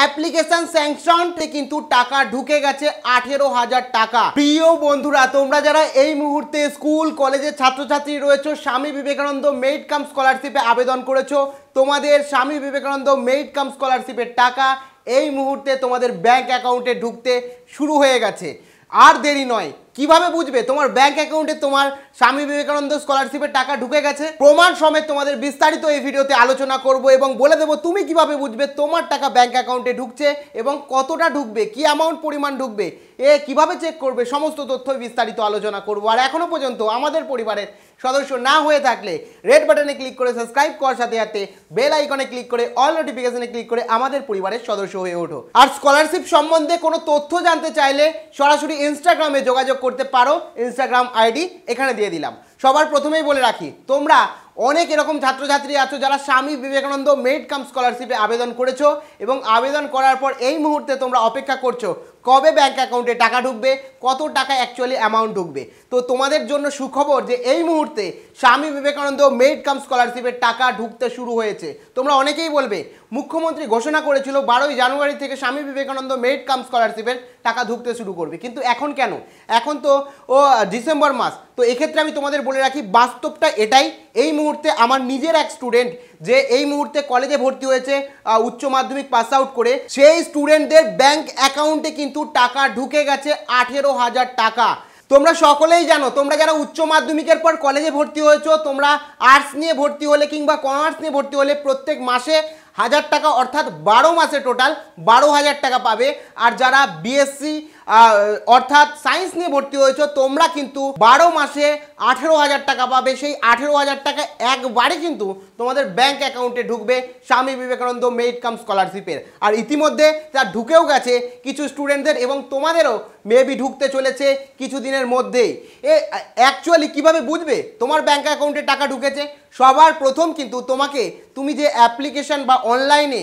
application sanction কিন্তু টাকা ঢুকে গেছে আঠেরো হাজার টাকা প্রিয় বন্ধুরা তোমরা যারা এই মুহূর্তে স্কুল কলেজের ছাত্রছাত্রী রয়েছে স্বামী বিবেকানন্দ মেড কাম স্কলারশিপে আবেদন করেছো তোমাদের স্বামী বিবেকানন্দ মেড কাম স্কলারশিপের টাকা এই মুহূর্তে তোমাদের ব্যাংক অ্যাকাউন্টে ঢুকতে শুরু হয়ে গেছে আর দেরি নয় কিভাবে বুঝবে তোমার ব্যাংক অ্যাকাউন্টে তোমার স্বামী বিবেকানন্দ স্কলারশিপের টাকা ঢুকে গেছে প্রমাণ সমেত তোমাদের বিস্তারিত এই ভিডিওতে আলোচনা করব এবং বলে দেবো তুমি কিভাবে বুঝবে তোমার টাকা ব্যাংক অ্যাকাউন্টে ঢুকছে এবং কতটা ঢুকবে কি অ্যামাউন্ট পরিমাণ ঢুকবে এ কিভাবে চেক করবে সমস্ত তথ্য বিস্তারিত আলোচনা করব আর এখনও পর্যন্ত আমাদের পরিবারের সদস্য না হয়ে থাকলে রেড বাটনে ক্লিক করে সাবস্ক্রাইব করার সাথে সাথে বেল আইকনে ক্লিক করে অল নোটিফিকেশনে ক্লিক করে আমাদের পরিবারের সদস্য হয়ে ওঠো আর স্কলারশিপ সম্বন্ধে কোনো তথ্য জানতে চাইলে সরাসরি ইনস্টাগ্রামে যোগাযোগ করতে পারো ইনস্টাগ্রাম আইডি এখানে দিয়ে দিলাম সবার প্রথমেই বলে রাখি তোমরা অনেক এরকম ছাত্রছাত্রী আছো যারা স্বামী বিবেকানন্দ মেড কাম স্কলারশিপে আবেদন করেছো এবং আবেদন করার পর এই মুহূর্তে তোমরা অপেক্ষা করছো কবে ব্যাঙ্ক অ্যাকাউন্টে টাকা ঢুকবে কত টাকা অ্যাকচুয়ালি অ্যামাউন্ট ঢুকবে তো তোমাদের জন্য সুখবর যে এই মুহূর্তে স্বামী বিবেকানন্দ মেড কাম স্কলারশিপের টাকা ঢুকতে শুরু হয়েছে তোমরা অনেকেই বলবে মুখ্যমন্ত্রী ঘোষণা করেছিল বারোই জানুয়ারি থেকে স্বামী বিবেকানন্দ মেড কাম স্কলারশিপের টাকা ঢুকতে শুরু করবে কিন্তু এখন কেন এখন তো ও ডিসেম্বর মাস তো এক্ষেত্রে আমি তোমাদের বলে রাখি বাস্তবটা এটাই এই মুহূর্তে আমার নিজের এক স্টুডেন্ট যে এই মুহূর্তে কলেজে ভর্তি হয়েছে উচ্চ মাধ্যমিক পাস আউট করে সেই স্টুডেন্টদের ব্যাংক অ্যাকাউন্টে কিন্তু কিন্তু টাকা ঢুকে গেছে আঠেরো হাজার টাকা তোমরা সকলেই জানো তোমরা যারা উচ্চ মাধ্যমিকের পর কলেজে ভর্তি হয়েছো তোমরা আর্টস নিয়ে ভর্তি হলে কিংবা কমার্স নিয়ে ভর্তি হলে প্রত্যেক মাসে হাজার টাকা অর্থাৎ বারো মাসে টোটাল বারো হাজার টাকা পাবে আর যারা বিএসসি অর্থাৎ সায়েন্স নিয়ে ভর্তি হয়েছো তোমরা কিন্তু বারো মাসে আঠেরো হাজার টাকা পাবে সেই আঠেরো হাজার টাকা একবারে কিন্তু তোমাদের ব্যাংক অ্যাকাউন্টে ঢুকবে স্বামী বিবেকানন্দ মেরিট কাম স্কলারশিপের আর ইতিমধ্যে তার ঢুকেও গেছে কিছু স্টুডেন্টদের এবং তোমাদেরও মেবি ঢুকতে চলেছে কিছু দিনের মধ্যেই এ অ্যাকচুয়ালি কিভাবে বুঝবে তোমার ব্যাঙ্ক অ্যাকাউন্টে টাকা ঢুকেছে সবার প্রথম কিন্তু তোমাকে তুমি যে অ্যাপ্লিকেশন বা অনলাইনে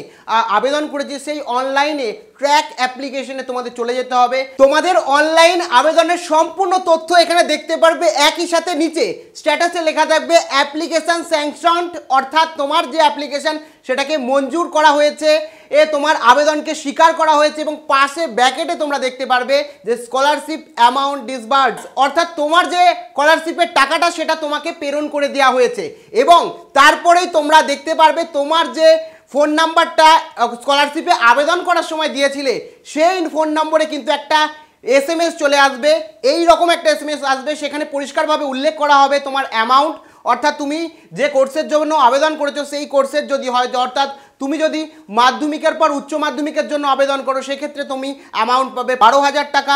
আবেদন করেছি সেই অনলাইনে ট্র্যাক অ্যাপ্লিকেশনে তোমাদের চলে যেতে হবে তোমাদের অনলাইন আবেদনের সম্পূর্ণ তথ্য এখানে দেখতে পারবে একই সাথে নিচে স্ট্যাটাসে লেখা থাকবে অ্যাপ্লিকেশান স্যাংশন অর্থাৎ তোমার যে অ্যাপ্লিকেশান সেটাকে মঞ্জুর করা হয়েছে এ তোমার আবেদনকে স্বীকার করা হয়েছে এবং পাশে ব্যাকেটে তোমরা দেখতে পারবে যে স্কলারশিপ অ্যামাউন্ট ডিসবার্স অর্থাৎ তোমার যে স্কলারশিপের টাকাটা সেটা তোমাকে প্রেরণ করে দেওয়া হয়েছে এবং তারপরেই তোমরা দেখতে পারবে তোমার যে ফোন নাম্বারটা স্কলারশিপে আবেদন করার সময় দিয়েছিলে সেই ফোন নম্বরে কিন্তু একটা এসএমএস চলে আসবে এই রকম একটা এসএমএস আসবে সেখানে পরিষ্কারভাবে উল্লেখ করা হবে তোমার অ্যামাউন্ট অর্থাৎ তুমি যে কোর্সের জন্য আবেদন করেছো সেই কোর্সের যদি হয় অর্থাৎ তুমি যদি মাধ্যমিকের পর উচ্চ মাধ্যমিকের জন্য আবেদন করো সেক্ষেত্রে তুমি অ্যামাউন্ট পাবে বারো হাজার টাকা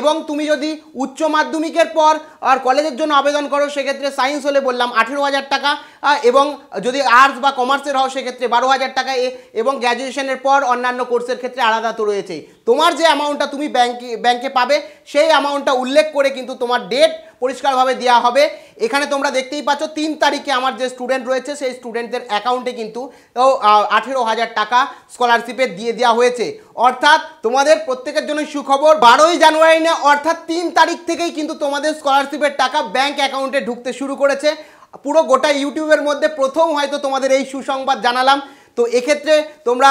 এবং তুমি যদি উচ্চ মাধ্যমিকের পর আর কলেজের জন্য আবেদন করো সেক্ষেত্রে সায়েন্স হলে বললাম আঠেরো হাজার টাকা এবং যদি আর্টস বা কমার্সের হও সেক্ষেত্রে বারো হাজার টাকা এবং গ্র্যাজুয়েশনের পর অন্যান্য কোর্সের ক্ষেত্রে আলাদা তো রয়েছেই তোমার যে অ্যামাউন্টটা তুমি ব্যাংকে ব্যাংকে পাবে সেই অ্যামাউন্টটা উল্লেখ করে কিন্তু তোমার ডেট পরিষ্কারভাবে দেওয়া হবে এখানে তোমরা দেখতেই পাচ্ছ তিন তারিখে আমার যে স্টুডেন্ট রয়েছে সেই স্টুডেন্টদের অ্যাকাউন্টে কিন্তু আঠেরো হাজার টাকা স্কলারশিপে দিয়ে দেওয়া হয়েছে অর্থাৎ তোমাদের প্রত্যেকের জন্য সুখবর বারোই জানুয়ারি না অর্থাৎ তিন তারিখ থেকেই কিন্তু তোমাদের স্কলারশিপের টাকা ব্যাংক অ্যাকাউন্টে ঢুকতে শুরু করেছে পুরো গোটা ইউটিউবের মধ্যে প্রথম হয়তো তোমাদের এই সুসংবাদ জানালাম তো এক্ষেত্রে তোমরা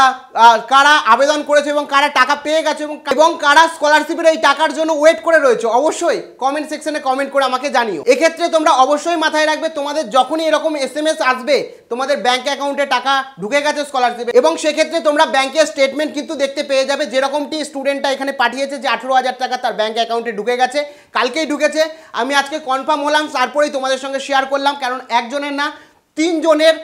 কারা আবেদন করেছো এবং কারা টাকা পেয়ে গেছো এবং এবং কারা স্কলারশিপের এই টাকার জন্য ওয়েট করে রয়েছে অবশ্যই কমেন্ট সেকশনে কমেন্ট করে আমাকে জানিও এক্ষেত্রে তোমরা অবশ্যই মাথায় রাখবে তোমাদের যখনই এরকম এস আসবে তোমাদের ব্যাঙ্ক অ্যাকাউন্টে টাকা ঢুকে গেছে স্কলারশিপে এবং সেক্ষেত্রে তোমরা ব্যাংকের স্টেটমেন্ট কিন্তু দেখতে পেয়ে যাবে যেরকমটি স্টুডেন্টটা এখানে পাঠিয়েছে যে আঠেরো হাজার টাকা তার ব্যাঙ্ক অ্যাকাউন্টে ঢুকে গেছে কালকেই ঢুকেছে আমি আজকে কনফার্ম হলাম তারপরেই তোমাদের সঙ্গে শেয়ার করলাম কারণ একজনের না তিনজনের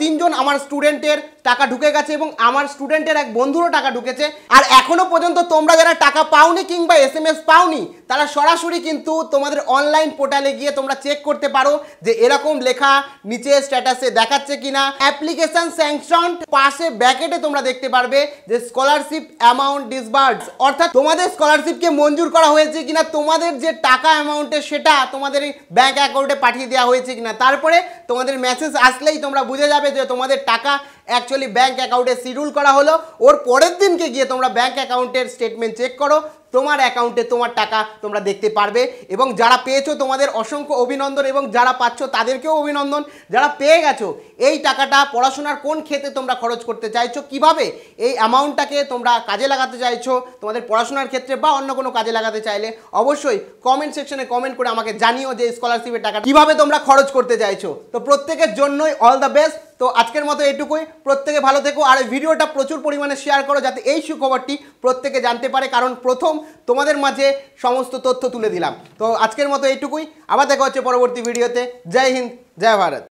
তিনজন আমার স্টুডেন্টের টাকা ঢুকে গেছে এবং আমার স্টুডেন্টের এক বন্ধুরও টাকা ঢুকেছে আর এখনও পর্যন্ত তোমরা যারা টাকা পাওনি কিংবা এস এম এস পাওনি তারা সরাসরি কিন্তু তোমাদের অনলাইন পোর্টালে গিয়ে তোমরা চেক করতে পারো যে এরকম লেখা নিচে স্ট্যাটাসে দেখাচ্ছে কিনা অ্যাপ্লিকেশন স্যাংশন পাশে ব্যাকেটে তোমরা দেখতে পারবে যে স্কলারশিপ অ্যামাউন্ট ডিসবার্ডস অর্থাৎ তোমাদের স্কলারশিপকে মঞ্জুর করা হয়েছে কিনা তোমাদের যে টাকা অ্যামাউন্টে সেটা তোমাদের ব্যাঙ্ক অ্যাকাউন্টে পাঠিয়ে দেওয়া হয়েছে কিনা তারপরে তোমাদের মেসেজ আসলেই তোমরা বুঝে যাবে যে তোমাদের টাকা অ্যাকচুয়ালি ব্যাঙ্ক অ্যাকাউন্টে শিডিউল করা হলো ওর পরের দিনকে গিয়ে তোমরা ব্যাঙ্ক অ্যাকাউন্টের স্টেটমেন্ট চেক করো তোমার অ্যাকাউন্টে তোমার টাকা তোমরা দেখতে পারবে এবং যারা পেয়েছো তোমাদের অসংখ্য অভিনন্দন এবং যারা পাচ্ছ তাদেরকেও অভিনন্দন যারা পেয়ে গেছো এই টাকাটা পড়াশোনার কোন ক্ষেত্রে তোমরা খরচ করতে চাইছো কিভাবে এই অ্যামাউন্টটাকে তোমরা কাজে লাগাতে চাইছো তোমাদের পড়াশোনার ক্ষেত্রে বা অন্য কোনো কাজে লাগাতে চাইলে অবশ্যই কমেন্ট সেকশনে কমেন্ট করে আমাকে জানিও যে স্কলারশিপের টাকা কিভাবে তোমরা খরচ করতে চাইছো তো প্রত্যেকের জন্যই অল দ্য বেস্ট তো আজকের মতো এটুকুই প্রত্যেকে ভালো থেকো আর ভিডিওটা প্রচুর পরিমাণে শেয়ার করো যাতে এই সুখবরটি প্রত্যেকে জানতে পারে কারণ প্রথম তোমাদের মাঝে সমস্ত তথ্য তুলে দিলাম তো আজকের মতো এইটুকুই আবার দেখা হচ্ছে পরবর্তী ভিডিওতে জয় হিন্দ জয় ভারত